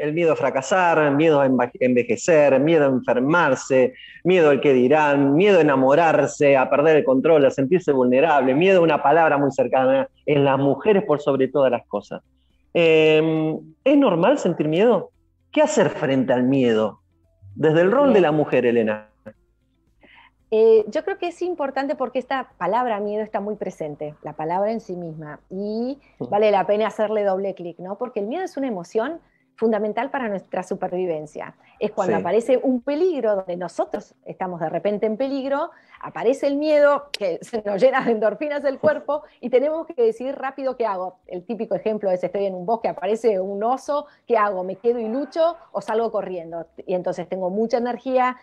El miedo a fracasar, miedo a envejecer, miedo a enfermarse, miedo al que dirán, miedo a enamorarse, a perder el control, a sentirse vulnerable, miedo a una palabra muy cercana, en las mujeres por sobre todas las cosas. Em, ¿Es normal sentir miedo? ¿Qué hacer frente al miedo? Desde el rol de la mujer, Elena. Eh, yo creo que es importante porque esta palabra miedo está muy presente, la palabra en sí misma, y vale la pena hacerle doble clic, ¿no? Porque el miedo es una emoción fundamental para nuestra supervivencia. Es cuando aparece un peligro, donde nosotros estamos de repente en peligro, aparece el miedo, que se nos llena de endorfinas el cuerpo y tenemos que decidir rápido qué hago. El típico ejemplo es estoy en un bosque, aparece un oso, ¿qué hago? ¿Me quedo y lucho o salgo corriendo? Y entonces tengo mucha energía,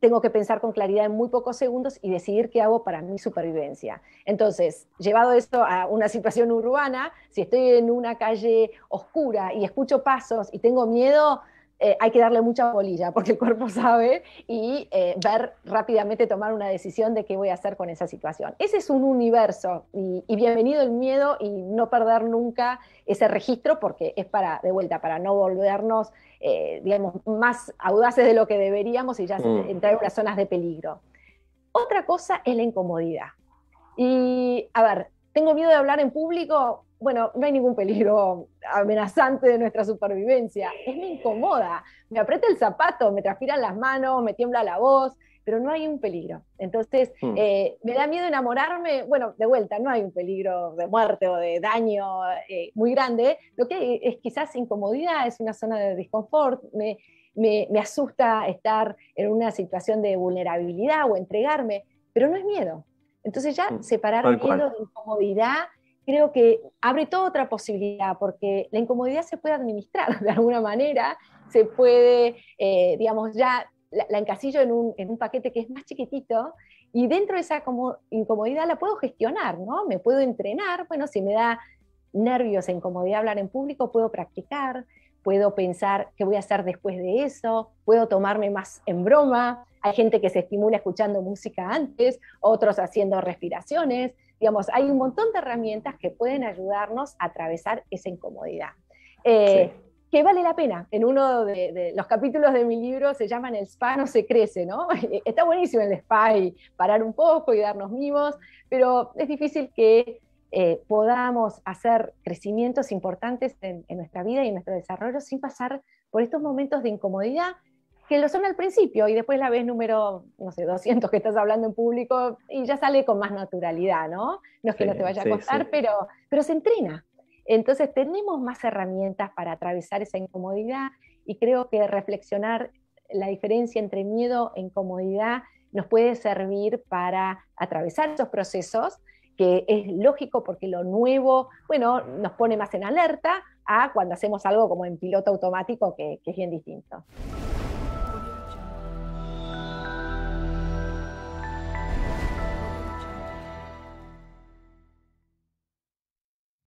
tengo que pensar con claridad en muy pocos segundos y decidir qué hago para mi supervivencia. Entonces, llevado esto a una situación urbana, si estoy en una calle oscura y escucho pasos y tengo miedo, eh, hay que darle mucha bolilla porque el cuerpo sabe y eh, ver rápidamente tomar una decisión de qué voy a hacer con esa situación. Ese es un universo y, bienvenido el miedo y no perder nunca ese registro porque es para, de vuelta, para no volvernos, eh, digamos, más audaces de lo que deberíamos y ya mm. entrar en las zonas de peligro. Otra cosa es la incomodidad. Y, a ver, tengo miedo de hablar en público, bueno, no hay ningún peligro amenazante de nuestra supervivencia. Es me incomoda, me aprieta el zapato, me transpiran las manos, me tiembla la voz, pero no hay un peligro. Entonces, hmm. eh, me da miedo enamorarme, bueno, de vuelta, no hay un peligro de muerte o de daño eh, muy grande. Lo que es quizás incomodidad, es una zona de desconfort, me, me asusta estar en una situación de vulnerabilidad o entregarme, pero no es miedo. Entonces ya hmm. separar miedo de incomodidad creo que abre toda otra posibilidad, porque la incomodidad se puede administrar de alguna manera, se puede, eh, digamos, ya la, encasillo en un, paquete que es más chiquitito y dentro de esa como incomodidad la puedo gestionar, ¿no? Me puedo entrenar, bueno, si me da nervios e incomodidad hablar en público, puedo practicar, puedo pensar qué voy a hacer después de eso, puedo tomarme más en broma, hay gente que se estimula escuchando música antes, otros haciendo respiraciones, Digamos, hay un montón de herramientas que pueden ayudarnos a atravesar esa incomodidad. Eh, que vale la pena. En uno de, los capítulos de mi libro se llama El spa no se crece, ¿no? Eh, está buenísimo el spa y parar un poco y darnos mimos, pero es difícil que eh, podamos hacer crecimientos importantes en, en nuestra vida y en nuestro desarrollo sin pasar por estos momentos de incomodidad que lo son al principio y después la ves número, no sé, 200 que estás hablando en público y ya sale con más naturalidad, ¿no? No es que no te vaya a costar, Pero, pero se entrena. Entonces tenemos más herramientas para atravesar esa incomodidad y creo que reflexionar la diferencia entre miedo e incomodidad nos puede servir para atravesar esos procesos que es lógico porque lo nuevo, bueno, nos pone más en alerta a cuando hacemos algo como en piloto automático, que, que es bien distinto.